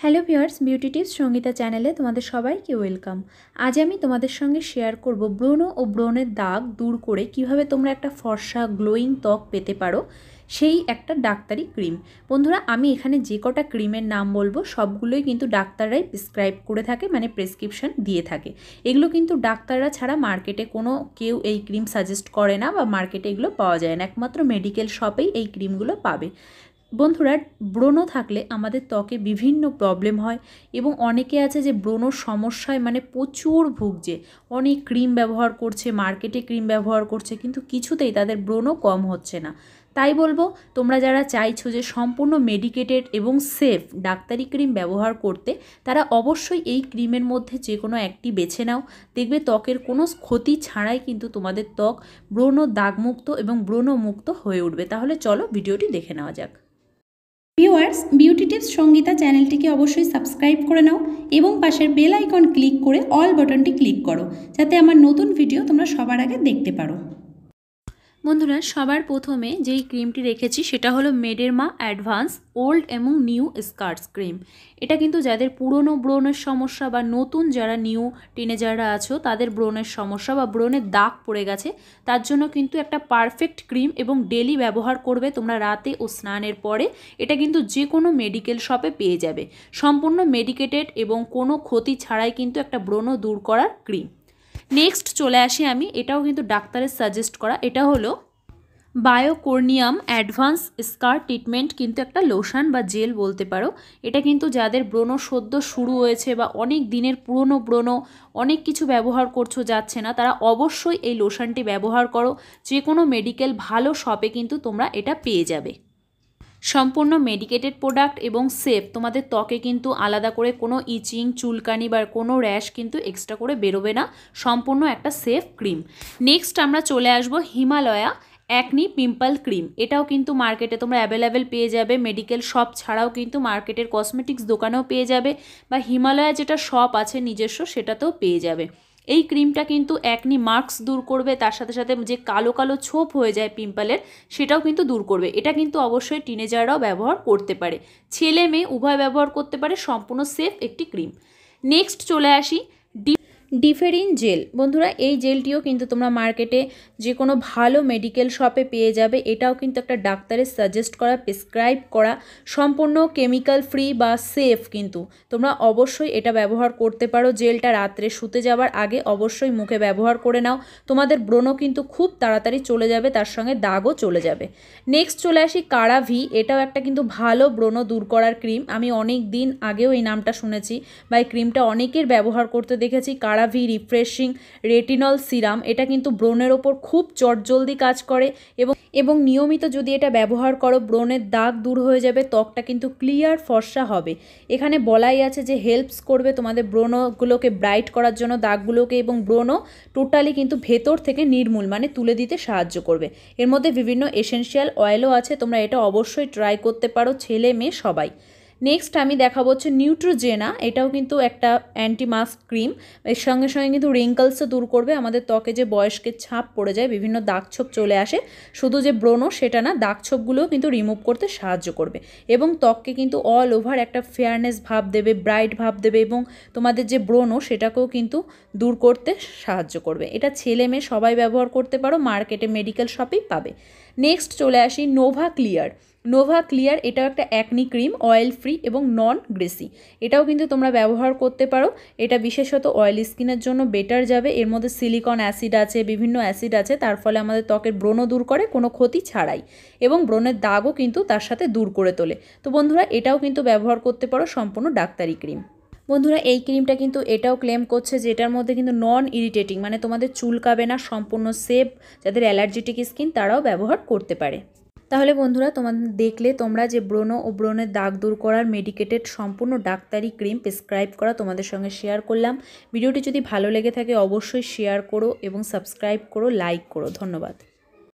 hello viewers beauty tips Sangeeta চ্যানেলে তোমাদের সবাইকে ওয়েলকাম আজ আমি তোমাদের সঙ্গে শেয়ার করব ব্রণ ও ব্রণের দাগ দূর করে কিভাবে তোমরা একটা ফর্সা গ্লোয়িং ত্বক পেতে পারো সেই একটা ডাক্তারি ক্রিম বন্ধুরা আমি এখানে যে কটা ক্রিমের নাম বলবো সবগুলোই কিন্তু ডাক্তাররাই প্রেসক্রাইব করে থাকে মানে প্রেসক্রিপশন দিয়ে থাকে এগুলো কিন্তু ডাক্তাররা ছাড়া মার্কেটে কোনো কেউ এই ক্রিম সাজেস্ট করে না বা মার্কেটে এগুলো পাওয়া যায় না একমাত্র মেডিকেল শপেই এই ক্রিমগুলো পাবে বন্ধুরা ব্রণ থাকলে আমাদের ত্বকে বিভিন্ন প্রবলেম হয় এবং অনেকে আছে যে ব্রণ সমস্যায় মানে প্রচুর ভুগছে অনেক ক্রিম ব্যবহার করছে মার্কেটে ক্রিম ব্যবহার করছে কিন্তু কিছুতেই তাদের ব্রণ কম হচ্ছে না তাই বলবো তোমরা যারা চাইছো যে সম্পূর্ণ মেডিকেটেড এবং সেফ ডাক্তারি ক্রিম ব্যবহার করতে তারা অবশ্যই এই ক্রিমের মধ্যে যে কোনো একটি বেছে নাও দেখবে ত্বকের কোনো ক্ষতি ছাড়াই কিন্তু তোমাদের ত্বক ব্রণ দাগমুক্ত এবং ব্রণমুক্ত হয়ে উঠবে তাহলে চলো ভিডিওটি দেখে নেওয়া যাক ভিউয়ার্স বিউটি টিপস সঙ্গীতা চ্যানেলটিকে অবশ্যই সাবস্ক্রাইব করে নাও এবং পাশের বেল আইকন ক্লিক করে অল বাটনটি ক্লিক করো যাতে আমার নতুন ভিডিও তোমরা সবার আগে দেখতে পারো বন্ধুরা সবার প্রথমে যেই ক্রিমটি রেখেছি সেটা হলো মেডেরমা অ্যাডভান্স ওল্ড এবং নিউ স্কার্টস ক্রিম এটা কিন্তু যাদের পুরনো ব্রণের সমস্যা বা নতুন যারা নিউ টিনেজাররা আছো তাদের ব্রণের সমস্যা বা ব্রণের দাগ পড়ে গেছে তার জন্য কিন্তু একটা পারফেক্ট ক্রিম এবং ডেলি ব্যবহার করবে তোমরা রাতে ও স্নানের পরে এটা কিন্তু যে কোনো মেডিকেল শপে পেয়ে যাবে সম্পূর্ণ মেডিকেটেড এবং কোনো ক্ষতি ছাড়াই কিন্তু একটা ব্রণ দূর করার ক্রিম নেক্সট চলে আসি আমি এটাও কিন্তু ডাক্তারের সাজেস্ট করা এটা হলো বায়োকর্নিয়াম অ্যাডভান্স স্কার ট্রিটমেন্ট কিন্তু একটা লোশন বা জেল বলতে পারো এটা কিন্তু যাদের ব্রণ সদ্য শুরু হয়েছে বা অনেক দিনের পুরনো ব্রণ অনেক কিছু ব্যবহার করছো যাচ্ছে না তারা অবশ্যই এই লোশনটি ব্যবহার করো যে কোনো মেডিকেল ভালো শপে কিন্তু তোমরা এটা পেয়ে যাবে সম্পূর্ণ মেডিকেটেড প্রোডাক্ট এবং সেফ তোমাদের ত্বকে কিন্তু আলাদা করে কোনো ইচিং চুলকানি বা কোনো র্যাশ কিন্তু এক্সট্রা করে বেরোবে না সম্পূর্ণ একটা সেফ ক্রিম নেক্সট আমরা চলে আসব হিমালয়া অ্যাকনি পিম্পল ক্রিম এটাও কিন্তু মার্কেটে তোমরা অ্যাভেলেবেল পেয়ে যাবে মেডিকেল শপ ছাড়াও কিন্তু মার্কেটের কসমেটিক্স দোকানেও পেয়ে যাবে বা হিমালয়া যেটা শপ আছে নিজস্ব সেটাতেও পেয়ে যাবে এই ক্রিমটা কিন্তু একনি মার্কস দূর করবে তার সাথে সাথে যে কালো কালো ছোপ হয়ে যায় পিম্পলের সেটাও কিন্তু দূর করবে এটা কিন্তু অবশ্যই টিনেজাররাও ব্যবহার করতে পারে ছেলে মেয়ে উভয় ব্যবহার করতে পারে সম্পূর্ণ সেফ একটি ক্রিম নেক্সট চলে আসি ডিপ ডিফেরিন জেল বন্ধুরা এই জেলটিও কিন্তু তোমরা মার্কেটে যে কোনো ভালো মেডিকেল শপে পেয়ে যাবে এটাও কিন্তু একটা ডাক্তারের সাজেস্ট করা প্রেসক্রাইব করা সম্পূর্ণ কেমিক্যাল ফ্রি বা সেফ কিন্তু তোমরা অবশ্যই এটা ব্যবহার করতে পারো জেলটা রাত্রে শুতে যাওয়ার আগে অবশ্যই মুখে ব্যবহার করে নাও তোমাদের ব্রণ কিন্তু খুব তাড়াতাড়ি চলে যাবে তার সঙ্গে দাগও চলে যাবে নেক্সট চলে আসি কারা ভি এটাও একটা কিন্তু ভালো ব্রণ দূর করার ক্রিম আমি অনেক দিন আগেও এই নামটা শুনেছি বা এই ক্রিমটা অনেকের ব্যবহার করতে দেখেছি কারা আরাভি রিফ্রেশিং রেটিনল সিরাম এটা কিন্তু ব্রণের ওপর খুব চটজলদি কাজ করে এবং এবং নিয়মিত যদি এটা ব্যবহার করো ব্রণের দাগ দূর হয়ে যাবে ত্বকটা কিন্তু ক্লিয়ার ফর্সা হবে এখানে বলাই আছে যে হেল্পস করবে তোমাদের ব্রণগুলোকে ব্রাইট করার জন্য দাগগুলোকে এবং ব্রণ টোটালি কিন্তু ভেতর থেকে নির্মূল মানে তুলে দিতে সাহায্য করবে এর মধ্যে বিভিন্ন এসেনশিয়াল অয়েলও আছে তোমরা এটা অবশ্যই ট্রাই করতে পারো ছেলে মেয়ে সবাই নেক্সট আমি দেখাবো হচ্ছে নিউট্রোজেনা এটাও কিন্তু একটা অ্যান্টি মাস্ক ক্রিম এর সঙ্গে সঙ্গে কিন্তু রিঙ্কলসও দূর করবে আমাদের ত্বকে যে বয়স্কের ছাপ পড়ে যায় বিভিন্ন দাগছোপ চলে আসে শুধু যে ব্রণ সেটা না দাগছোপগুলোও কিন্তু রিমুভ করতে সাহায্য করবে এবং ত্বককে কিন্তু অল ওভার একটা ফেয়ারনেস ভাব দেবে ব্রাইট ভাব দেবে এবং তোমাদের যে ব্রণ সেটাকেও কিন্তু দূর করতে সাহায্য করবে এটা ছেলে মেয়ে সবাই ব্যবহার করতে পারো মার্কেটে মেডিকেল শপেই পাবে নেক্সট চলে আসি নোভা ক্লিয়ার নোভা ক্লিয়ার এটাও একটা অ্যাকনি ক্রিম অয়েল ফ্রি এবং নন গ্রেসি এটাও কিন্তু তোমরা ব্যবহার করতে পারো এটা বিশেষত অয়েল স্কিনের জন্য বেটার যাবে এর মধ্যে সিলিকন অ্যাসিড আছে বিভিন্ন অ্যাসিড আছে তার ফলে আমাদের ত্বকের ব্রণ দূর করে কোনো ক্ষতি ছাড়াই এবং ব্রণের দাগও কিন্তু তার সাথে দূর করে তোলে তো বন্ধুরা এটাও কিন্তু ব্যবহার করতে পারো সম্পূর্ণ ডাক্তারি ক্রিম বন্ধুরা এই ক্রিমটা কিন্তু এটাও ক্লেম করছে যে এটার মধ্যে কিন্তু নন ইরিটেটিং মানে তোমাদের চুলকাবে না সম্পূর্ণ সেফ যাদের অ্যালার্জেটিক স্কিন তারাও ব্যবহার করতে পারে তাহলে বন্ধুরা তোমার দেখলে তোমরা যে ব্রণ ও ব্রণের দাগ দূর করার মেডিকেটেড সম্পূর্ণ ডাক্তারি ক্রিম প্রেসক্রাইব করা তোমাদের সঙ্গে শেয়ার করলাম ভিডিওটি যদি ভালো লেগে থাকে অবশ্যই শেয়ার করো এবং সাবস্ক্রাইব করো লাইক করো ধন্যবাদ